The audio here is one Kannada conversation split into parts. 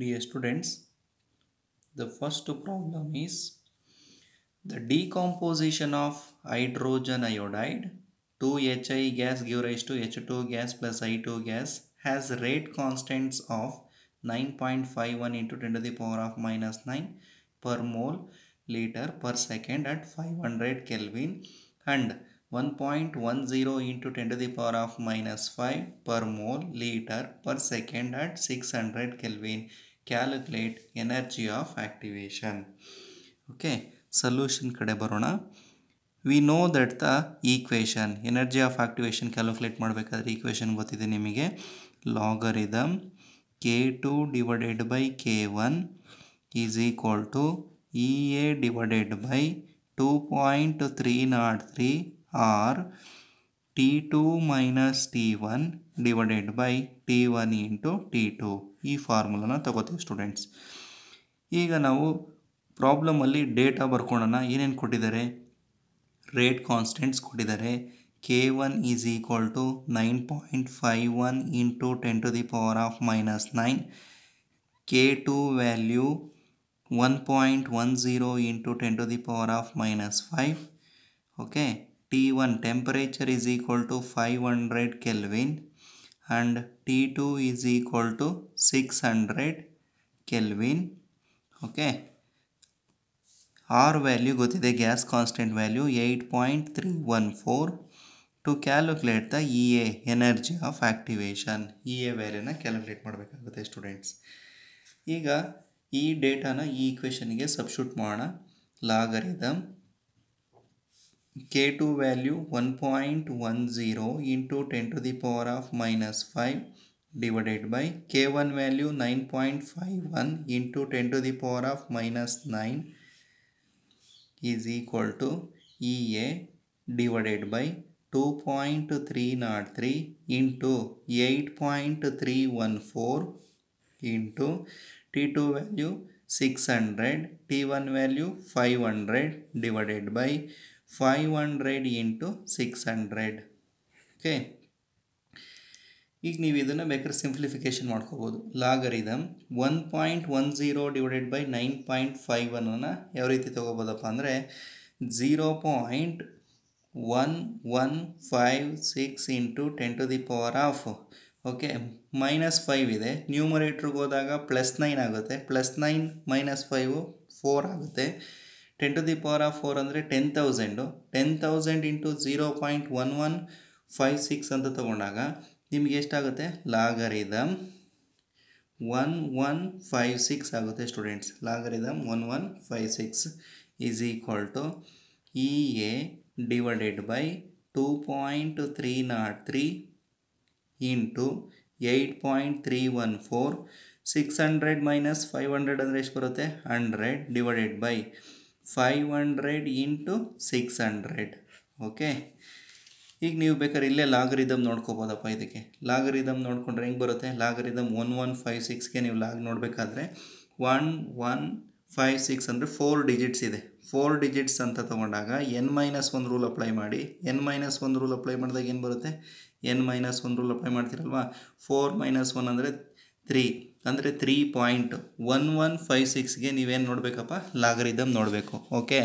dear students the first problem is the decomposition of hydrogen iodide 2HI gas give rise to H2 gas plus I2 gas has rate constants of 9.51 into 10 to the power of minus 9 per mole liter per second at 500 Kelvin and one one point zero into ten to power of minus five per mole litre per second at six 600 Kelvin. Calculate energy of activation. Okay solution ಕಡೆ ಬರೋಣ we know that the equation energy of activation calculate ಮಾಡಬೇಕಾದ್ರೆ ಈಕ್ವೇಷನ್ ಗೊತ್ತಿದೆ ನಿಮಗೆ logarithm K two divided by K one is equal to E A divided by two point three not three T t2 minus t1 divided by t1 into t2 ಈ ಫಾರ್ಮುಲಾನ ತಗೋತೀವಿ ಸ್ಟೂಡೆಂಟ್ಸ್ ಈಗ ನಾವು ಪ್ರಾಬ್ಲಮಲ್ಲಿ ಡೇಟಾ ಬರ್ಕೊಳ್ಳೋಣ ಏನೇನು ಕೊಟ್ಟಿದ್ದಾರೆ ರೇಟ್ ಕಾನ್ಸ್ಟೆಂಟ್ಸ್ ಕೊಟ್ಟಿದ್ದಾರೆ K one is equal to nine point five one into ten to the power of minus nine K two value one point one zero into ten to the power of minus five okay T1 temperature is equal to 500 Kelvin and T2 is equal to 600 Kelvin. Okay. R value the gas constant value 8.314 to calculate the EA energy of activation EA value na calculate ಮಾಡಬೇಕಾಗುತ್ತೆ ಸ್ಟೂಡೆಂಟ್ಸ್ ಈಗ ಈ ಡೇಟಾನ ಈ equation substitute ಮಾಡೋಣ logarithm k2 value 1.10 into 10 to the power of minus 5 divided by k1 value 9.51 into 10 to the power of minus 9 is equal to EA divided by 2.303 into 8.314 into T2 value 600 T1 value 500 divided by 500 into six hundred okay ಈಗ ನೀವು ಇದನ್ನು ಬೇಕಾದ್ರೆ ಸಿಂಪ್ಲಿಫಿಕೇಶನ್ ಮಾಡ್ಕೋಬೋದು logarithm one point one zero divided by nine point five ಅನ್ನೋನ ಯಾವ ರೀತಿ ತೊಗೋಬೋದಪ್ಪ ಅಂದರೆ zero point one one five six into ten to the power of okay minus five ಇದೆ ನ್ಯೂಮರೇಟ್ರಿಗೆ ಹೋದಾಗ ಪ್ಲಸ್ ನೈನ್ ಆಗುತ್ತೆ plus nine minus five four ಆಗುತ್ತೆ ten to the power of four ಅಂದರೆ ten thousand ten thousand into zero point one one five six ಅಂತ ತೊಗೊಂಡಾಗ ನಿಮಗೆ ಎಷ್ಟಾಗುತ್ತೆ logarithm one one five six ಆಗುತ್ತೆ students logarithm one one five six is equal to E A divided by two point three not three into eight point three one four six hundred minus five hundred ಅಂದರೆ ಎಷ್ಟು ಬರುತ್ತೆ hundred divided by five hundred into six hundred okay ಈಗ ನೀವು ಬೇಕಾದ್ರೆ ಇಲ್ಲೇ ಲಾಗರಿದಮ್ ನೋಡ್ಕೋಬೋದಪ್ಪ ಇದಕ್ಕೆ ಲಾಗರಿದಮ್ ನೋಡಿಕೊಂಡ್ರೆ ಹೆಂಗೆ ಬರುತ್ತೆ ಲಾಗರಿದಮ್ ಒನ್ ಒನ್ ಫೈವ್ ಸಿಕ್ಸ್ಗೆ ನೀವು ಲಾಗ್ ನೋಡಬೇಕಾದ್ರೆ ಒನ್ ಒನ್ ಫೈವ್ ಸಿಕ್ಸ್ ಅಂದರೆ ಫೋರ್ ಡಿಜಿಟ್ಸ್ ಇದೆ ಫೋರ್ ಡಿಜಿಟ್ಸ್ ಅಂತ ತೊಗೊಂಡಾಗ ಎನ್ ಮೈನಸ್ ಒಂದು ರೂಲ್ ಅಪ್ಲೈ ಮಾಡಿ ಎನ್ ಮೈನಸ್ ಒಂದು ರೂಲ್ ಅಪ್ಲೈ ಮಾಡಿದಾಗ ಏನು ಬರುತ್ತೆ ಎನ್ ಮೈನಸ್ ಒಂದು ರೂಲ್ ಅಪ್ಲೈ ಮಾಡ್ತೀರಲ್ವಾ ಫೋರ್ ಮೈನಸ್ ಒನ್ ಅಂದರೆ ತ್ರೀ ಅಂದರೆ three point one one five ಸಿಕ್ಸ್ಗೆ ನೀವೇನು ನೋಡಬೇಕಪ್ಪ ಲಾಗರಿದಮ್ ನೋಡಬೇಕು ಓಕೆ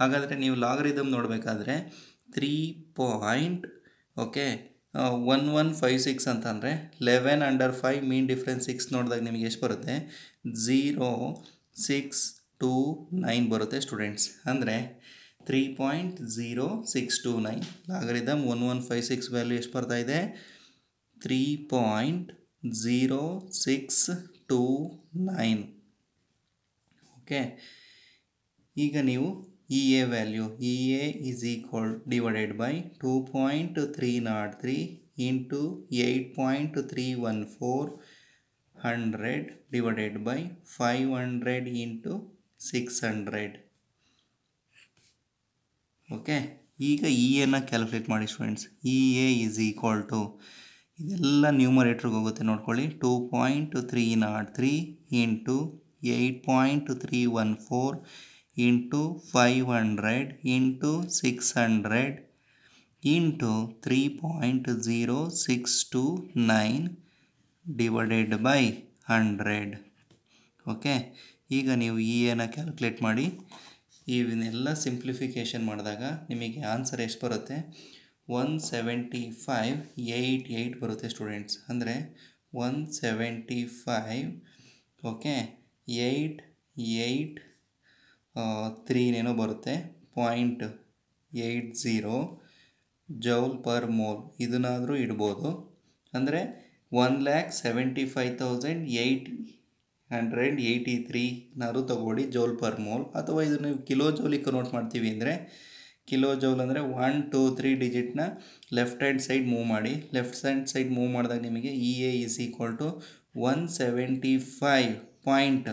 ಹಾಗಾದರೆ ನೀವು ಲಾಗರಿದಮ್ ನೋಡಬೇಕಾದ್ರೆ three point okay one one five six ಅಂತಂದರೆ eleven under five mean difference six ನೋಡಿದಾಗ ನಿಮಗೆ ಎಷ್ಟು ಬರುತ್ತೆ ಝೀರೋ ಸಿಕ್ಸ್ ಟೂ ನೈನ್ ಬರುತ್ತೆ ಸ್ಟೂಡೆಂಟ್ಸ್ ಅಂದರೆ three point zero six two nine logarithm one one five six value ಎಷ್ಟು ಬರ್ತಾ ಇದೆ three point zero six two nine okay ಈಗ ನೀವು E A value E A is equal divided by two point three not three into eight point three one four hundred divided by five hundred into six hundred okay ಈಗ ಇ ಎನ ಕ್ಯಾಲ್ಕುಲೇಟ್ ಮಾಡಿ students E A is equal to ಇದೆಲ್ಲ ನ್ಯೂಮರೇಟ್ರಿಗೆ ಹೋಗುತ್ತೆ ನೋಡ್ಕೊಳ್ಳಿ two point three not three into eight point three one four into five hundred into six hundred into three point zero six two nine divided by hundred okay ಈಗ ನೀವು e ಈ ಏನು ಕ್ಯಾಲ್ಕುಲೇಟ್ ಮಾಡಿ ಇವನ್ನೆಲ್ಲ ಸಿಂಪ್ಲಿಫಿಕೇಷನ್ ಮಾಡಿದಾಗ ನಿಮಗೆ ಆನ್ಸರ್ ಎಷ್ಟು ಬರುತ್ತೆ one seventy five eight eight ಬರುತ್ತೆ ಸ್ಟೂಡೆಂಟ್ಸ್ ಅಂದರೆ one seventy five okay eight eight ತ್ರೀನೇನೋ ಬರುತ್ತೆ point eight zero joule per mole ಇದನ್ನಾದರೂ ಇಡ್ಬೋದು ಅಂದರೆ one lakh seventy five thousand eight hundred eighty ತ್ರೀನಾದ್ರು ತಗೊಳ್ಳಿ ಜೌಲ್ ಪರ್ ಮೋಲ್ ಅಥವಾ ಇದನ್ನು ಕಿಲೋ ಜೌಲಿ ಕನ್ವರ್ಟ್ ಮಾಡ್ತೀವಿ ಅಂದರೆ ಕಿಲೋ ಜೌಲ್ ಅಂದರೆ ಒನ್ ಟೂ ತ್ರೀ ಡಿಜಿಟ್ನ ಲೆಫ್ಟ್ ಹ್ಯಾಂಡ್ ಸೈಡ್ ಮೂವ್ ಮಾಡಿ ಲೆಫ್ಟ್ ಹ್ಯಾಂಡ್ ಸೈಡ್ ಮೂವ್ ಮಾಡಿದಾಗ ನಿಮಗೆ E A is equal to one seventy five point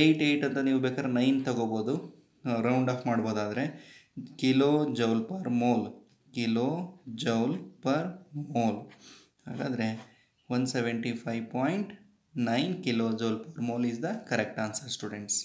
eight eight ಅಂತ ನೀವು ಬೇಕಾದ್ರೆ ನೈನ್ ತಗೋಬೋದು ರೌಂಡ್ ಆಫ್ ಮಾಡ್ಬೋದಾದರೆ kilo joule per mole kilo joule per mole ಹಾಗಾದರೆ one seventy five point nine kilo joule per mole is the correct answer students